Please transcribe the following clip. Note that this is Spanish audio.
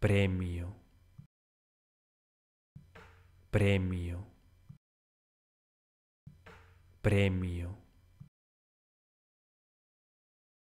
premio, premio, premio.